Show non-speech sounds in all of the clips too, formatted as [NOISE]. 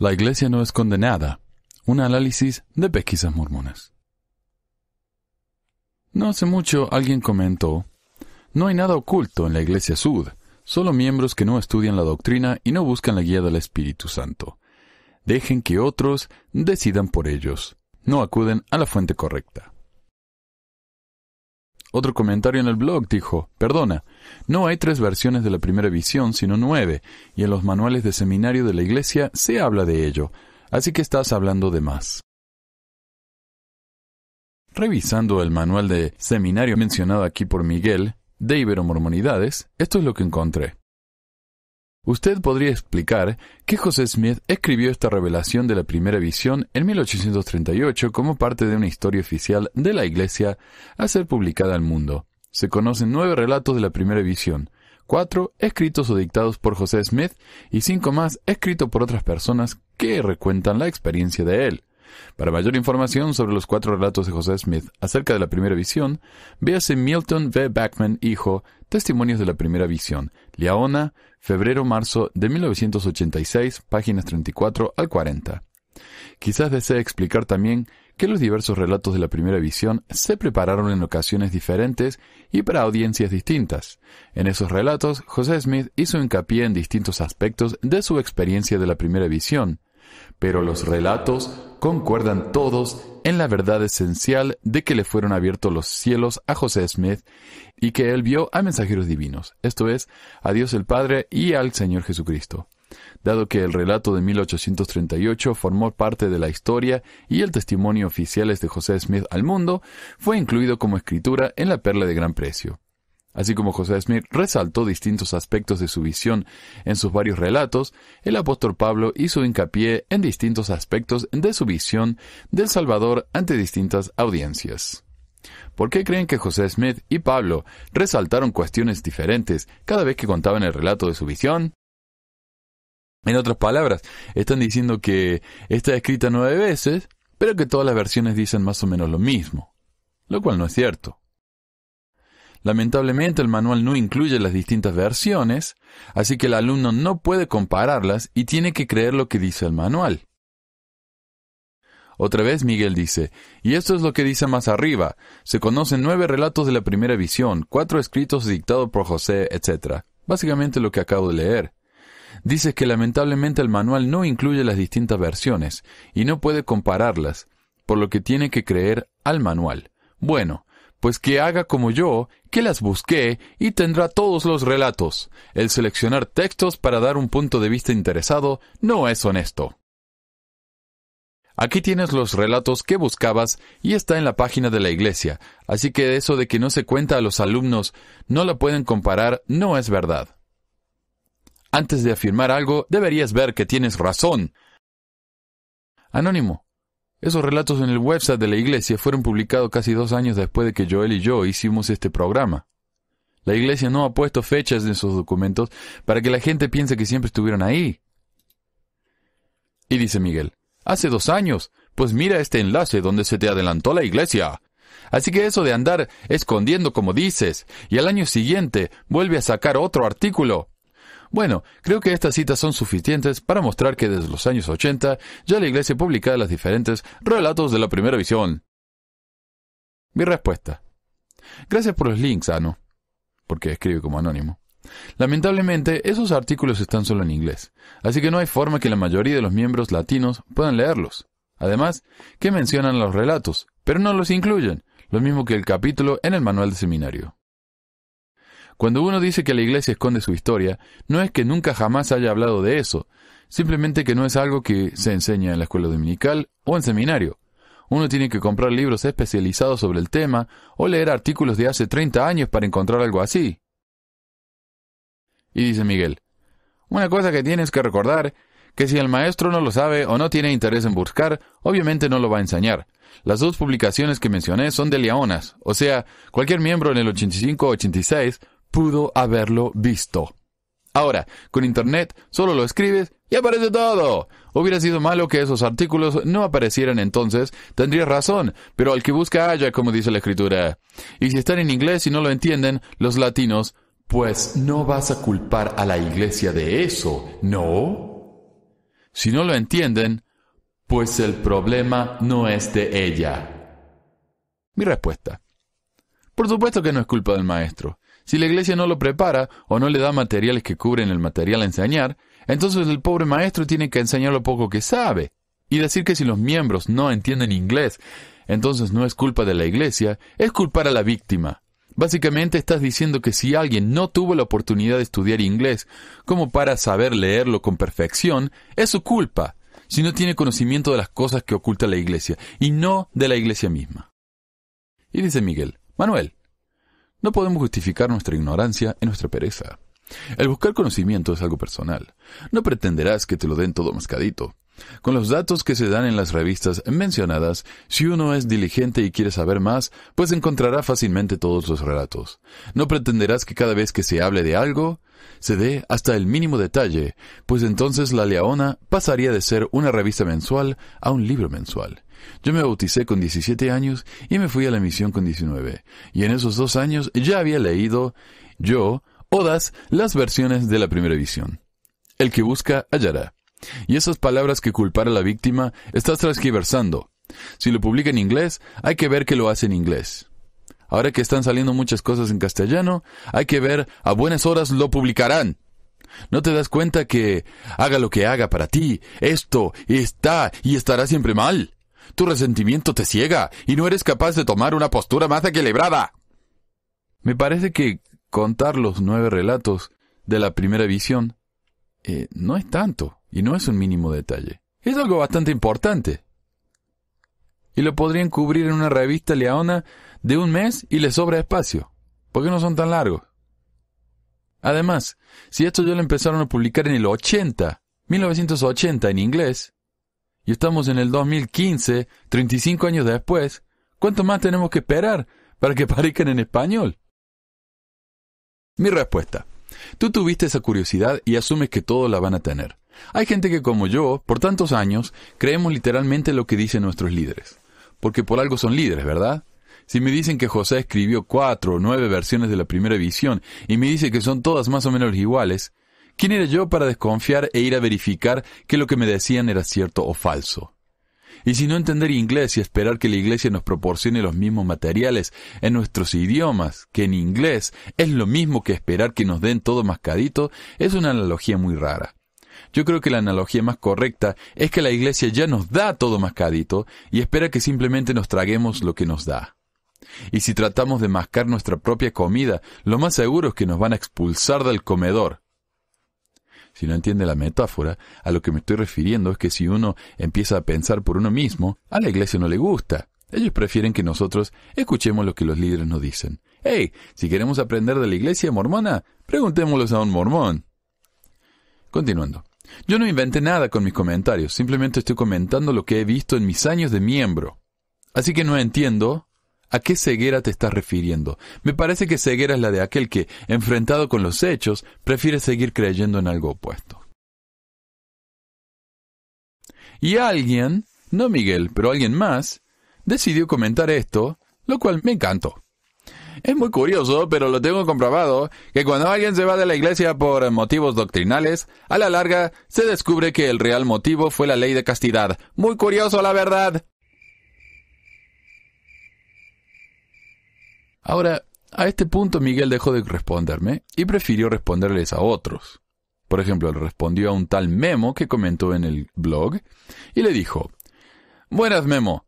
La Iglesia no es condenada. Un análisis de pesquisas mormonas. No hace mucho alguien comentó, no hay nada oculto en la Iglesia Sud, solo miembros que no estudian la doctrina y no buscan la guía del Espíritu Santo. Dejen que otros decidan por ellos. No acuden a la fuente correcta. Otro comentario en el blog dijo, perdona, no hay tres versiones de la primera visión, sino nueve, y en los manuales de seminario de la iglesia se habla de ello, así que estás hablando de más. Revisando el manual de seminario mencionado aquí por Miguel, de Ibero Mormonidades, esto es lo que encontré. Usted podría explicar que José Smith escribió esta revelación de la primera visión en 1838 como parte de una historia oficial de la Iglesia a ser publicada al mundo. Se conocen nueve relatos de la primera visión, cuatro escritos o dictados por José Smith y cinco más escritos por otras personas que recuentan la experiencia de él. Para mayor información sobre los cuatro relatos de José Smith acerca de la primera visión, véase Milton V. Backman, hijo, Testimonios de la primera visión, Leona, febrero-marzo de 1986, páginas 34 al 40. Quizás desee explicar también que los diversos relatos de la primera visión se prepararon en ocasiones diferentes y para audiencias distintas. En esos relatos, José Smith hizo hincapié en distintos aspectos de su experiencia de la primera visión, pero los relatos concuerdan todos en la verdad esencial de que le fueron abiertos los cielos a José Smith y que él vio a mensajeros divinos, esto es, a Dios el Padre y al Señor Jesucristo. Dado que el relato de 1838 formó parte de la historia y el testimonio oficiales de José Smith al mundo, fue incluido como escritura en la Perla de Gran Precio. Así como José Smith resaltó distintos aspectos de su visión en sus varios relatos, el apóstol Pablo hizo hincapié en distintos aspectos de su visión del Salvador ante distintas audiencias. ¿Por qué creen que José Smith y Pablo resaltaron cuestiones diferentes cada vez que contaban el relato de su visión? En otras palabras, están diciendo que está escrita nueve veces, pero que todas las versiones dicen más o menos lo mismo, lo cual no es cierto. Lamentablemente el manual no incluye las distintas versiones, así que el alumno no puede compararlas y tiene que creer lo que dice el manual. Otra vez Miguel dice, y esto es lo que dice más arriba, se conocen nueve relatos de la primera visión, cuatro escritos dictados por José, etc. Básicamente lo que acabo de leer. Dice que lamentablemente el manual no incluye las distintas versiones y no puede compararlas, por lo que tiene que creer al manual. Bueno, pues que haga como yo, que las busqué y tendrá todos los relatos. El seleccionar textos para dar un punto de vista interesado no es honesto. Aquí tienes los relatos que buscabas y está en la página de la iglesia, así que eso de que no se cuenta a los alumnos, no la pueden comparar, no es verdad. Antes de afirmar algo, deberías ver que tienes razón. Anónimo, esos relatos en el website de la iglesia fueron publicados casi dos años después de que Joel y yo hicimos este programa. La iglesia no ha puesto fechas en esos documentos para que la gente piense que siempre estuvieron ahí. Y dice Miguel, hace dos años, pues mira este enlace donde se te adelantó la iglesia. Así que eso de andar escondiendo como dices, y al año siguiente vuelve a sacar otro artículo, bueno, creo que estas citas son suficientes para mostrar que desde los años 80 ya la Iglesia publicaba los diferentes relatos de la primera visión. Mi respuesta. Gracias por los links, Ano, porque escribe como anónimo. Lamentablemente, esos artículos están solo en inglés, así que no hay forma que la mayoría de los miembros latinos puedan leerlos. Además, que mencionan los relatos, pero no los incluyen, lo mismo que el capítulo en el manual de seminario. Cuando uno dice que la iglesia esconde su historia, no es que nunca jamás haya hablado de eso, simplemente que no es algo que se enseña en la escuela dominical o en seminario. Uno tiene que comprar libros especializados sobre el tema o leer artículos de hace 30 años para encontrar algo así. Y dice Miguel, una cosa que tienes que recordar, que si el maestro no lo sabe o no tiene interés en buscar, obviamente no lo va a enseñar. Las dos publicaciones que mencioné son de Leonas, o sea, cualquier miembro en el 85-86 pudo haberlo visto. Ahora, con Internet solo lo escribes y aparece todo. Hubiera sido malo que esos artículos no aparecieran entonces, tendría razón, pero al que busca haya, como dice la escritura. Y si están en inglés y no lo entienden, los latinos, pues no vas a culpar a la iglesia de eso, ¿no? Si no lo entienden, pues el problema no es de ella. Mi respuesta. Por supuesto que no es culpa del maestro. Si la iglesia no lo prepara o no le da materiales que cubren el material a enseñar, entonces el pobre maestro tiene que enseñar lo poco que sabe. Y decir que si los miembros no entienden inglés, entonces no es culpa de la iglesia, es culpar a la víctima. Básicamente estás diciendo que si alguien no tuvo la oportunidad de estudiar inglés como para saber leerlo con perfección, es su culpa, si no tiene conocimiento de las cosas que oculta la iglesia, y no de la iglesia misma. Y dice Miguel, Manuel, no podemos justificar nuestra ignorancia en nuestra pereza. El buscar conocimiento es algo personal. No pretenderás que te lo den todo mascadito. Con los datos que se dan en las revistas mencionadas, si uno es diligente y quiere saber más, pues encontrará fácilmente todos los relatos. No pretenderás que cada vez que se hable de algo, se dé hasta el mínimo detalle, pues entonces La Leona pasaría de ser una revista mensual a un libro mensual, yo me bauticé con 17 años y me fui a la misión con 19. Y en esos dos años ya había leído yo, Odas, las versiones de la primera visión. El que busca, hallará. Y esas palabras que culpar a la víctima estás transgiversando. Si lo publica en inglés, hay que ver que lo hace en inglés. Ahora que están saliendo muchas cosas en castellano, hay que ver a buenas horas lo publicarán. ¿No te das cuenta que haga lo que haga para ti, esto está y estará siempre mal? Tu resentimiento te ciega y no eres capaz de tomar una postura más equilibrada. Me parece que contar los nueve relatos de la primera visión eh, no es tanto y no es un mínimo detalle. Es algo bastante importante. Y lo podrían cubrir en una revista leona de un mes y le sobra espacio, porque no son tan largos. Además, si esto ya lo empezaron a publicar en el 80, 1980 en inglés, y estamos en el 2015, 35 años después, ¿cuánto más tenemos que esperar para que [LAUGHS] parezcan en español? Mi respuesta. Tú tuviste esa curiosidad y asumes que todos la van a tener. Hay gente que como yo, por tantos años, creemos literalmente lo que dicen nuestros líderes. Porque por algo son líderes, ¿verdad? Si me dicen que José escribió cuatro o nueve versiones de la primera visión y me dice que son todas más o menos iguales, ¿Quién era yo para desconfiar e ir a verificar que lo que me decían era cierto o falso? Y si no entender inglés y esperar que la iglesia nos proporcione los mismos materiales en nuestros idiomas, que en inglés es lo mismo que esperar que nos den todo mascadito, es una analogía muy rara. Yo creo que la analogía más correcta es que la iglesia ya nos da todo mascadito y espera que simplemente nos traguemos lo que nos da. Y si tratamos de mascar nuestra propia comida, lo más seguro es que nos van a expulsar del comedor, si no entiende la metáfora, a lo que me estoy refiriendo es que si uno empieza a pensar por uno mismo, a la iglesia no le gusta. Ellos prefieren que nosotros escuchemos lo que los líderes nos dicen. Hey, si queremos aprender de la iglesia mormona, preguntémoslos a un mormón. Continuando. Yo no inventé nada con mis comentarios, simplemente estoy comentando lo que he visto en mis años de miembro. Así que no entiendo ¿A qué ceguera te estás refiriendo? Me parece que ceguera es la de aquel que, enfrentado con los hechos, prefiere seguir creyendo en algo opuesto. Y alguien, no Miguel, pero alguien más, decidió comentar esto, lo cual me encantó. Es muy curioso, pero lo tengo comprobado, que cuando alguien se va de la iglesia por motivos doctrinales, a la larga se descubre que el real motivo fue la ley de castidad. Muy curioso, la verdad. Ahora, a este punto Miguel dejó de responderme y prefirió responderles a otros. Por ejemplo, le respondió a un tal Memo que comentó en el blog y le dijo, Buenas Memo.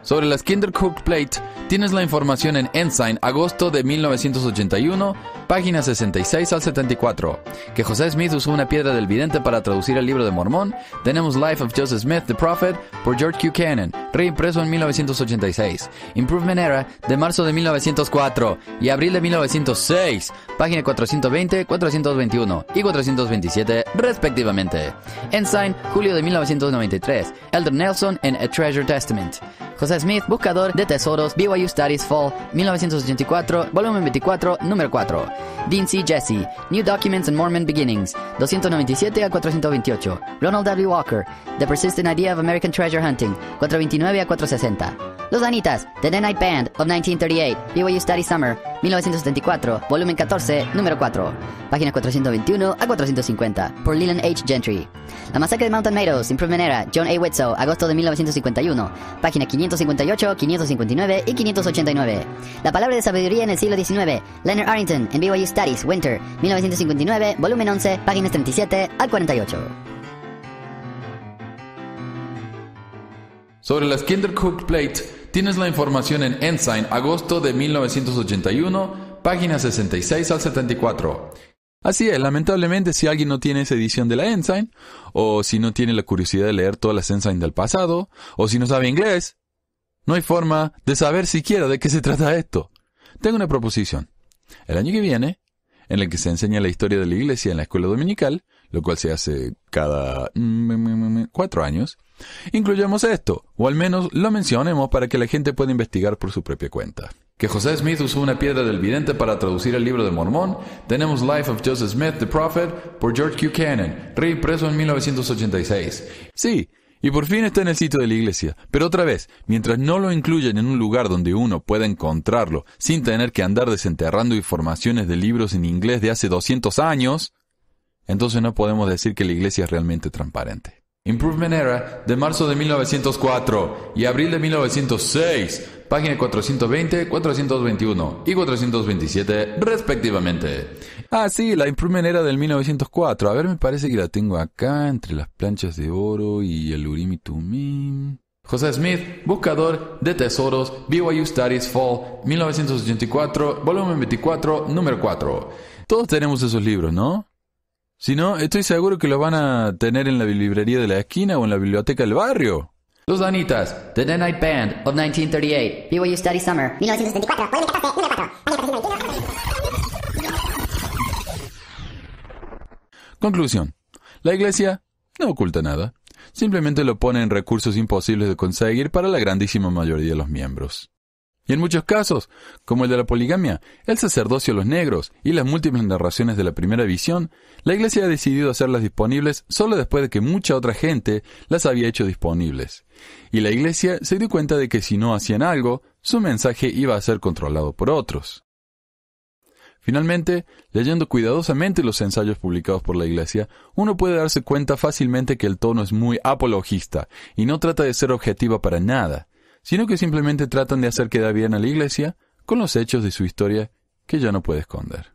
Sobre las Kinder Cook Plate tienes la información en Ensign, agosto de 1981, páginas 66 al 74. Que José Smith usó una piedra del vidente para traducir el libro de Mormón. Tenemos Life of Joseph Smith, the Prophet, por George Q. Cannon reimpreso en 1986, Improvement Era de marzo de 1904 y abril de 1906, página 420, 421 y 427 respectivamente. Ensign, julio de 1993, Elder Nelson en A Treasure Testament. José Smith, Buscador de Tesoros, BYU Studies Fall, 1984, volumen 24, número 4. Dean C. Jesse, New Documents and Mormon Beginnings, 297 a 428. Ronald W. Walker, The Persistent Idea of American Treasure Hunting, 429 a 460. Los Anitas, The Night Band of 1938, BYU Study Summer, 1974, volumen 14, número 4, páginas 421 a 450, por Leland H. Gentry. La masacre de Mountain Meadows, Improvement Era, John A. Whitso, agosto de 1951, páginas 558, 559 y 589. La palabra de sabiduría en el siglo XIX, Leonard Arrington, en BYU Studies, Winter, 1959, volumen 11, páginas 37 al 48. Sobre las Cook Plates tienes la información en Ensign, agosto de 1981, páginas 66 al 74. Así es, lamentablemente si alguien no tiene esa edición de la Ensign, o si no tiene la curiosidad de leer todas las Ensign del pasado, o si no sabe inglés, no hay forma de saber siquiera de qué se trata esto. Tengo una proposición. El año que viene, en el que se enseña la historia de la iglesia en la escuela dominical, lo cual se hace cada mm, mm, mm, cuatro años, incluyamos esto, o al menos lo mencionemos para que la gente pueda investigar por su propia cuenta. Que José Smith usó una piedra del vidente para traducir el libro de Mormón, tenemos Life of Joseph Smith, The Prophet, por George Q. Cannon, reimpreso en 1986. Sí, y por fin está en el sitio de la iglesia. Pero otra vez, mientras no lo incluyen en un lugar donde uno pueda encontrarlo sin tener que andar desenterrando informaciones de libros en inglés de hace 200 años, entonces no podemos decir que la iglesia es realmente transparente. Improvement Era de marzo de 1904 y abril de 1906, página 420, 421 y 427 respectivamente. Ah, sí, la Improvement Era del 1904. A ver, me parece que la tengo acá entre las planchas de oro y el Urim y Tumim. José Smith, buscador de tesoros, BYU Studies Fall, 1984, volumen 24, número 4. Todos tenemos esos libros, ¿no? Si no, estoy seguro que lo van a tener en la librería de la esquina o en la biblioteca del barrio. Conclusión. La iglesia no oculta nada. Simplemente lo pone en recursos imposibles de conseguir para la grandísima mayoría de los miembros. Y en muchos casos, como el de la poligamia, el sacerdocio a los negros y las múltiples narraciones de la primera visión, la Iglesia ha decidido hacerlas disponibles solo después de que mucha otra gente las había hecho disponibles. Y la Iglesia se dio cuenta de que si no hacían algo, su mensaje iba a ser controlado por otros. Finalmente, leyendo cuidadosamente los ensayos publicados por la Iglesia, uno puede darse cuenta fácilmente que el tono es muy apologista y no trata de ser objetiva para nada sino que simplemente tratan de hacer quedar bien a la iglesia con los hechos de su historia que ya no puede esconder.